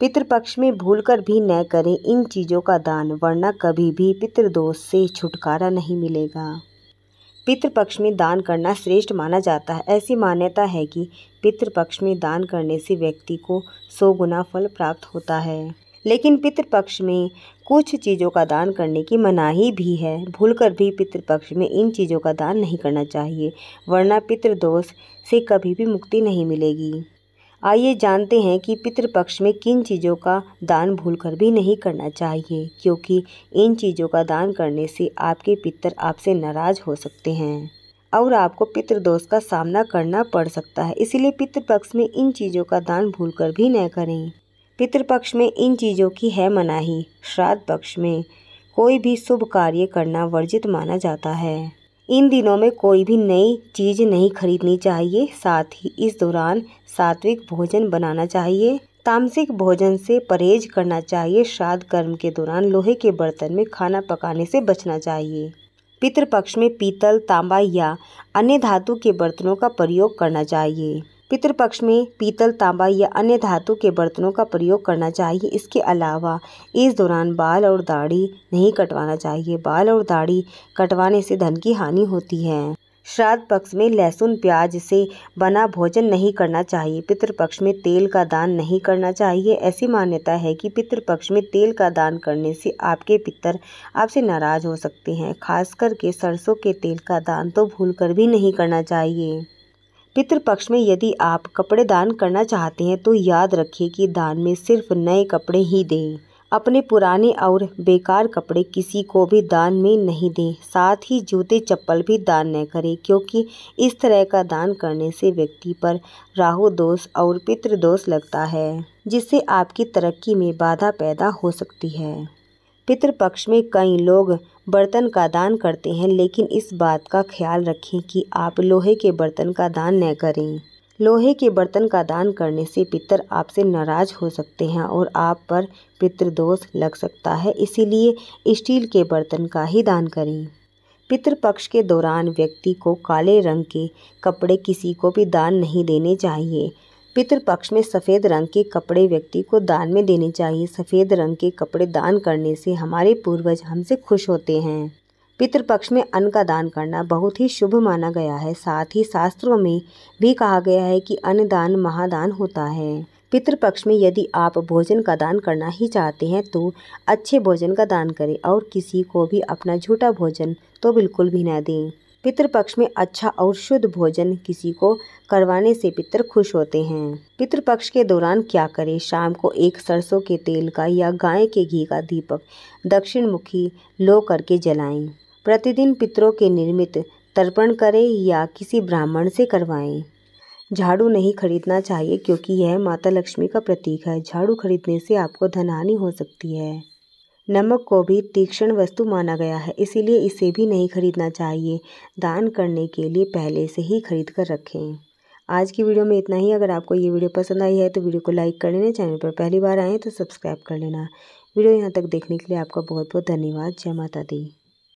पितृपक्ष में भूलकर भी न करें इन चीज़ों का दान वरना कभी भी पितृदोष से छुटकारा नहीं मिलेगा पितृपक्ष में दान करना श्रेष्ठ माना जाता है ऐसी मान्यता है कि पितृपक्ष में दान करने से व्यक्ति को सौ गुना फल प्राप्त होता है लेकिन पितृपक्ष में कुछ चीज़ों का दान करने की मनाही भी है भूलकर भी पितृपक्ष में इन चीज़ों का दान नहीं करना चाहिए वरना पितृदोष से कभी भी मुक्ति नहीं मिलेगी आइए जानते हैं कि पितृपक्ष में किन चीज़ों का दान भूलकर भी नहीं करना चाहिए क्योंकि इन चीज़ों का दान करने से आपके पितर आपसे नाराज़ हो सकते हैं और आपको पितृदोष का सामना करना पड़ सकता है इसलिए पितृपक्ष में इन चीज़ों का दान भूलकर भी न करें पितृपक्ष में इन चीज़ों की है मनाही श्राद्ध पक्ष में कोई भी शुभ कार्य करना वर्जित माना जाता है इन दिनों में कोई भी नई चीज़ नहीं खरीदनी चाहिए साथ ही इस दौरान सात्विक भोजन बनाना चाहिए तामसिक भोजन से परहेज करना चाहिए श्राद्ध कर्म के दौरान लोहे के बर्तन में खाना पकाने से बचना चाहिए पितृपक्ष में पीतल तांबा या अन्य धातु के बर्तनों का प्रयोग करना चाहिए पितृपक्ष में पीतल तांबा या अन्य धातु के बर्तनों का प्रयोग करना चाहिए इसके अलावा इस दौरान बाल और दाढ़ी नहीं कटवाना चाहिए बाल और दाढ़ी कटवाने से धन की हानि होती है श्राद्ध पक्ष में लहसुन प्याज से बना भोजन नहीं करना चाहिए पितृपक्ष में तेल का दान नहीं करना चाहिए ऐसी मान्यता है कि पितृपक्ष में तेल का दान करने से आपके पितर आपसे नाराज हो सकते हैं खास करके सरसों के तेल का दान तो भूल कर भी नहीं करना चाहिए पितृपक्ष में यदि आप कपड़े दान करना चाहते हैं तो याद रखें कि दान में सिर्फ नए कपड़े ही दें अपने पुराने और बेकार कपड़े किसी को भी दान में नहीं दें साथ ही जूते चप्पल भी दान न करें क्योंकि इस तरह का दान करने से व्यक्ति पर राहु दोष और पितृदोष लगता है जिससे आपकी तरक्की में बाधा पैदा हो सकती है पितृपक्ष में कई लोग बर्तन का दान करते हैं लेकिन इस बात का ख्याल रखें कि आप लोहे के बर्तन का दान न करें लोहे के बर्तन का दान करने से पितर आपसे नाराज हो सकते हैं और आप पर पितृदोष लग सकता है इसीलिए स्टील के बर्तन का ही दान करें पितृपक्ष के दौरान व्यक्ति को काले रंग के कपड़े किसी को भी दान नहीं देने चाहिए पितृपक्ष में सफ़ेद रंग के कपड़े व्यक्ति को दान में देने चाहिए सफ़ेद रंग के कपड़े दान करने से हमारे पूर्वज हमसे खुश होते हैं पितृपक्ष में अन्न का दान करना बहुत ही शुभ माना गया है साथ ही शास्त्रों में भी कहा गया है कि अन्नदान महादान होता है पितृपक्ष में यदि आप भोजन का दान करना ही चाहते हैं तो अच्छे भोजन का दान करें और किसी को भी अपना झूठा भोजन तो बिल्कुल भी ना दें पितृपक्ष में अच्छा और शुद्ध भोजन किसी को करवाने से पितर खुश होते हैं पितृपक्ष के दौरान क्या करें शाम को एक सरसों के तेल का या गाय के घी का दीपक दक्षिण मुखी लो करके जलाएं प्रतिदिन पितरों के निर्मित तर्पण करें या किसी ब्राह्मण से करवाएं झाड़ू नहीं खरीदना चाहिए क्योंकि यह माता लक्ष्मी का प्रतीक है झाड़ू खरीदने से आपको धन हानि हो सकती है नमक को भी तीक्ष्ण वस्तु माना गया है इसीलिए इसे भी नहीं खरीदना चाहिए दान करने के लिए पहले से ही खरीद कर रखें आज की वीडियो में इतना ही अगर आपको ये वीडियो पसंद आई है तो वीडियो को लाइक कर लेना चैनल पर पहली बार आएँ तो सब्सक्राइब कर लेना वीडियो यहाँ तक देखने के लिए आपका बहुत बहुत धन्यवाद जय माता दी